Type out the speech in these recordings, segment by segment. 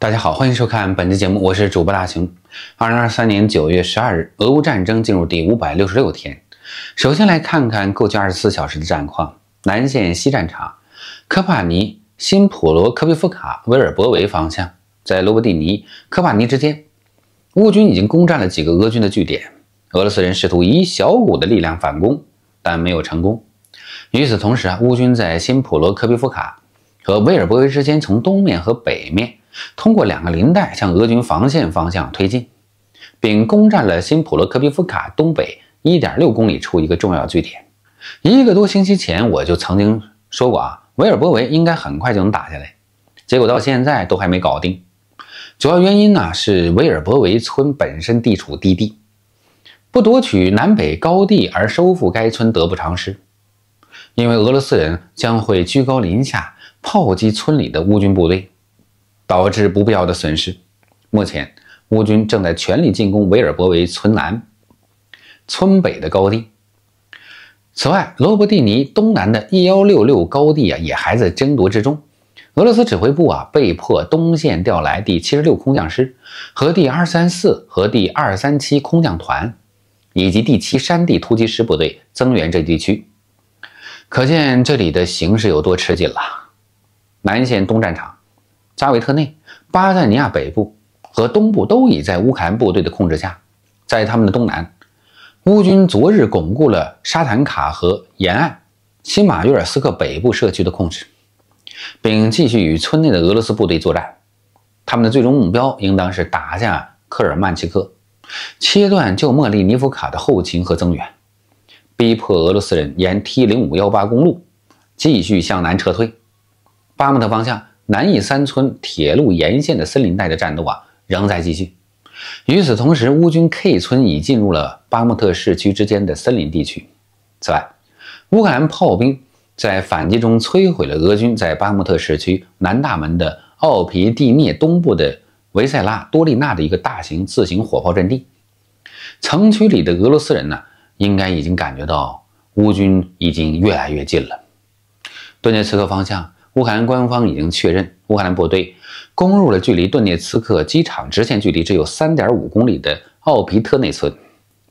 大家好，欢迎收看本期节目，我是主播大熊。二零二三年九月十二日，俄乌战争进入第五百六十六天。首先来看看过去二十四小时的战况。南线西战场，科帕尼、新普罗科皮夫卡、维尔伯维方向，在罗伯蒂尼、科帕尼之间，乌军已经攻占了几个俄军的据点。俄罗斯人试图以小股的力量反攻，但没有成功。与此同时啊，乌军在新普罗科皮夫卡。和维尔伯维之间，从东面和北面通过两个林带向俄军防线方向推进，并攻占了新普罗科皮夫卡东北1.6公里处一个重要据点。一个多星期前，我就曾经说过啊，维尔伯维应该很快就能打下来，结果到现在都还没搞定。主要原因呢是维尔伯维村本身地处低地，不夺取南北高地而收复该村得不偿失，因为俄罗斯人将会居高临下。炮击村里的乌军部队，导致不必要的损失。目前，乌军正在全力进攻维尔博维村南、村北的高地。此外，罗伯蒂尼东南的1166高地啊，也还在争夺之中。俄罗斯指挥部啊，被迫东线调来第76空降师和第234和第237空降团，以及第七山地突击师部队增援这地区，可见这里的形势有多吃紧了。南线东战场，扎维特内、巴赞尼亚北部和东部都已在乌克兰部队的控制下。在他们的东南，乌军昨日巩固了沙坦卡河沿岸、新马约尔斯克北部社区的控制，并继续与村内的俄罗斯部队作战。他们的最终目标应当是打下科尔曼奇克，切断旧莫利尼夫卡的后勤和增援，逼迫俄罗斯人沿 T 零五幺八公路继续向南撤退。巴木特方向，南以三村铁路沿线的森林带的战斗啊仍在继续。与此同时，乌军 K 村已进入了巴木特市区之间的森林地区。此外，乌克兰炮兵在反击中摧毁了俄军在巴木特市区南大门的奥皮蒂涅东部的维塞拉多利纳的一个大型自行火炮阵地。城区里的俄罗斯人呢，应该已经感觉到乌军已经越来越近了。顿涅茨克方向。乌克兰官方已经确认，乌克兰部队攻入了距离顿涅茨克机场直线距离只有3.5公里的奥皮特内村，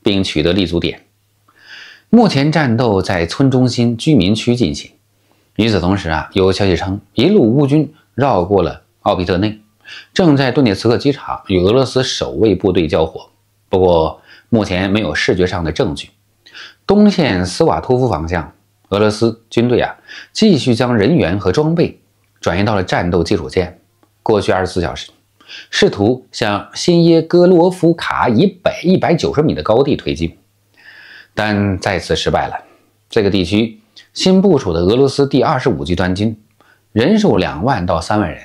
并取得立足点。目前战斗在村中心居民区进行。与此同时啊，有消息称，一路乌军绕过了奥皮特内，正在顿涅茨克机场与俄罗斯守卫部队交火。不过目前没有视觉上的证据。东线斯瓦托夫方向。俄罗斯军队啊，继续将人员和装备转移到了战斗基础线。过去二十四小时，试图向新耶戈罗夫卡以北一百九十米的高地推进，但再次失败了。这个地区新部署的俄罗斯第二十五集团军，人数两万到三万人，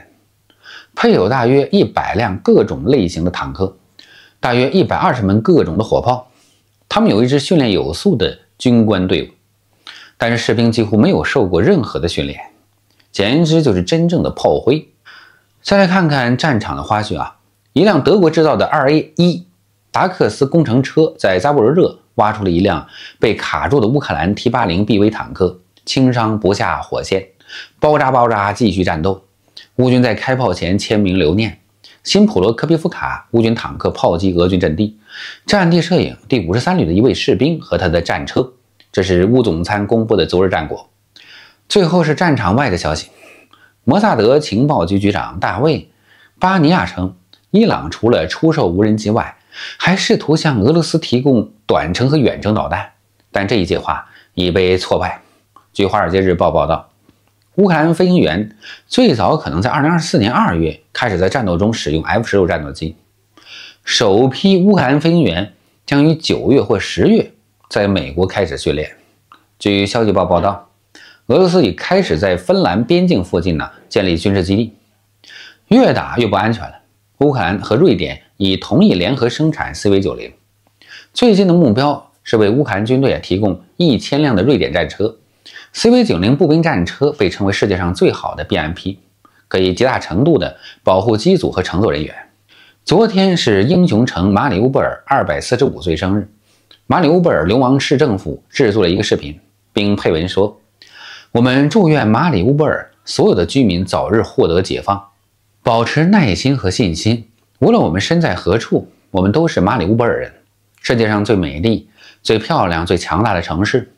配有大约一百辆各种类型的坦克，大约一百二十门各种的火炮。他们有一支训练有素的军官队伍。但是士兵几乎没有受过任何的训练，简言之就是真正的炮灰。再来看看战场的花絮啊，一辆德国制造的 2A1 达克斯工程车在扎波罗热挖出了一辆被卡住的乌克兰 T80BV 坦克，轻伤不下火线，包扎包扎继续战斗。乌军在开炮前签名留念。新普罗科皮夫卡，乌军坦克炮击俄军阵地，战地摄影。第五十三旅的一位士兵和他的战车。这是乌总参公布的昨日战果。最后是战场外的消息。摩萨德情报局局长大卫·巴尼亚称，伊朗除了出售无人机外，还试图向俄罗斯提供短程和远程导弹，但这一计划已被挫败。据《华尔街日报》报道，乌克兰飞行员最早可能在2024年2月开始在战斗中使用 F-16 战斗机，首批乌克兰飞行员将于9月或10月。在美国开始训练。据消息报报道，俄罗斯已开始在芬兰边境附近呢建立军事基地。越打越不安全了。乌克兰和瑞典已同意联合生产 CV90。最近的目标是为乌克兰军队提供一千辆的瑞典战车。CV90 步兵战车被称为世界上最好的 BMP，可以极大程度的保护机组和乘坐人员。昨天是英雄城马里乌波尔二百四十五岁生日。马里乌波尔流亡市政府制作了一个视频，并配文说：“我们祝愿马里乌波尔所有的居民早日获得解放，保持耐心和信心。无论我们身在何处，我们都是马里乌波尔人。世界上最美丽、最漂亮、最强大的城市，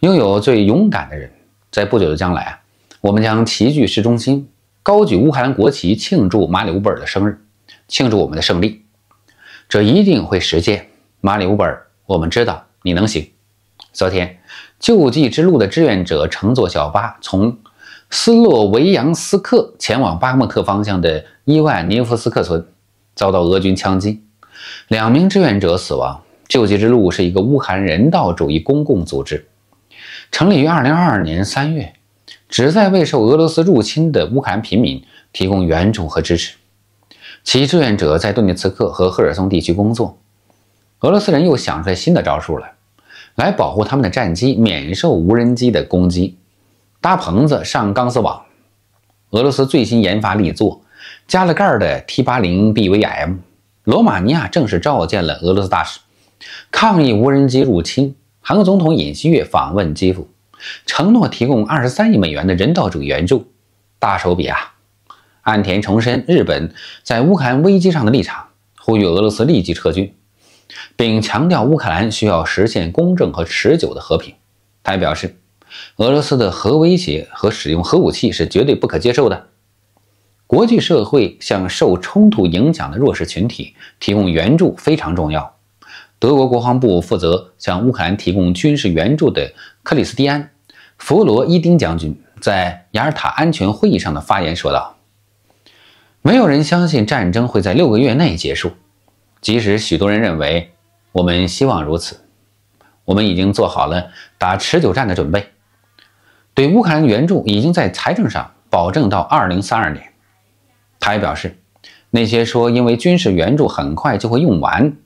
拥有最勇敢的人。在不久的将来，我们将齐聚市中心，高举乌克兰国旗，庆祝马里乌波尔的生日，庆祝我们的胜利。这一定会实现，马里乌波尔。”我们知道你能行。昨天，救济之路的志愿者乘坐小巴从斯洛维扬斯克前往巴赫特方向的伊万尼夫斯克村，遭到俄军枪击，两名志愿者死亡。救济之路是一个乌克兰人道主义公共组织，成立于2022年3月，旨在为受俄罗斯入侵的乌克兰平民提供援助和支持。其志愿者在顿涅茨克和赫尔松地区工作。俄罗斯人又想出来新的招数了，来保护他们的战机免受无人机的攻击，搭棚子上钢丝网。俄罗斯最新研发力作加了盖儿的 T 八零 BVM。罗马尼亚正式召见了俄罗斯大使，抗议无人机入侵。韩国总统尹锡悦访问基辅，承诺提供二十三亿美元的人道主义援助，大手笔啊！岸田重申日本在乌克兰危机上的立场，呼吁俄罗斯立即撤军。并强调乌克兰需要实现公正和持久的和平。他还表示，俄罗斯的核威胁和使用核武器是绝对不可接受的。国际社会向受冲突影响的弱势群体提供援助非常重要。德国国防部负责向乌克兰提供军事援助的克里斯蒂安·弗罗伊丁将军在雅尔塔安全会议上的发言说道：“没有人相信战争会在六个月内结束。”即使许多人认为我们希望如此，我们已经做好了打持久战的准备。对乌克兰援助已经在财政上保证到二零三二年。他还表示，那些说因为军事援助很快就会用完，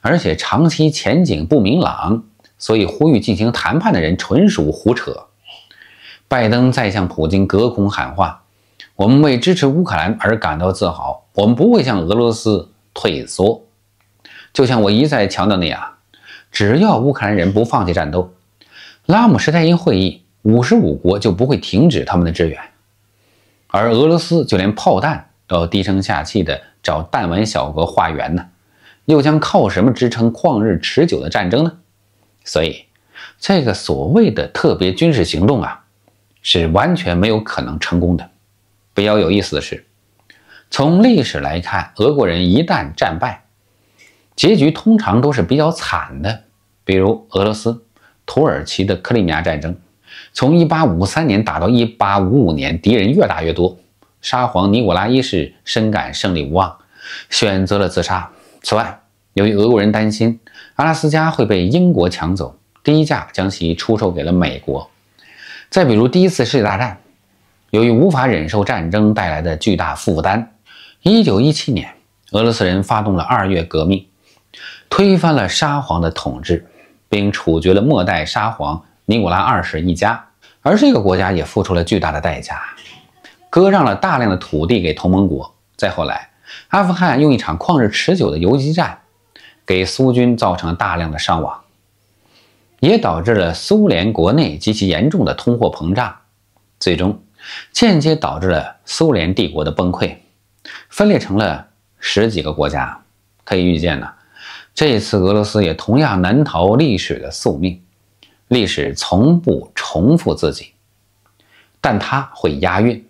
而且长期前景不明朗，所以呼吁进行谈判的人纯属胡扯。拜登在向普京隔空喊话：“我们为支持乌克兰而感到自豪，我们不会向俄罗斯退缩。”就像我一再强调那样，只要乌克兰人不放弃战斗，拉姆施泰因会议五十五国就不会停止他们的支援，而俄罗斯就连炮弹都要低声下气的找弹丸小国化缘呢，又将靠什么支撑旷日持久的战争呢？所以，这个所谓的特别军事行动啊，是完全没有可能成功的。比较有意思的是，从历史来看，俄国人一旦战败。结局通常都是比较惨的，比如俄罗斯、土耳其的克里米亚战争，从一八五三年打到一八五五年，敌人越打越多，沙皇尼古拉一世深感胜利无望，选择了自杀。此外，由于俄国人担心阿拉斯加会被英国抢走，低价将其出售给了美国。再比如第一次世界大战，由于无法忍受战争带来的巨大负担，一九一七年，俄罗斯人发动了二月革命。推翻了沙皇的统治，并处决了末代沙皇尼古拉二世一家，而这个国家也付出了巨大的代价，割让了大量的土地给同盟国。再后来，阿富汗用一场旷日持久的游击战，给苏军造成了大量的伤亡，也导致了苏联国内极其严重的通货膨胀，最终间接导致了苏联帝国的崩溃，分裂成了十几个国家。可以预见呢。这次俄罗斯也同样难逃历史的宿命，历史从不重复自己，但它会押韵。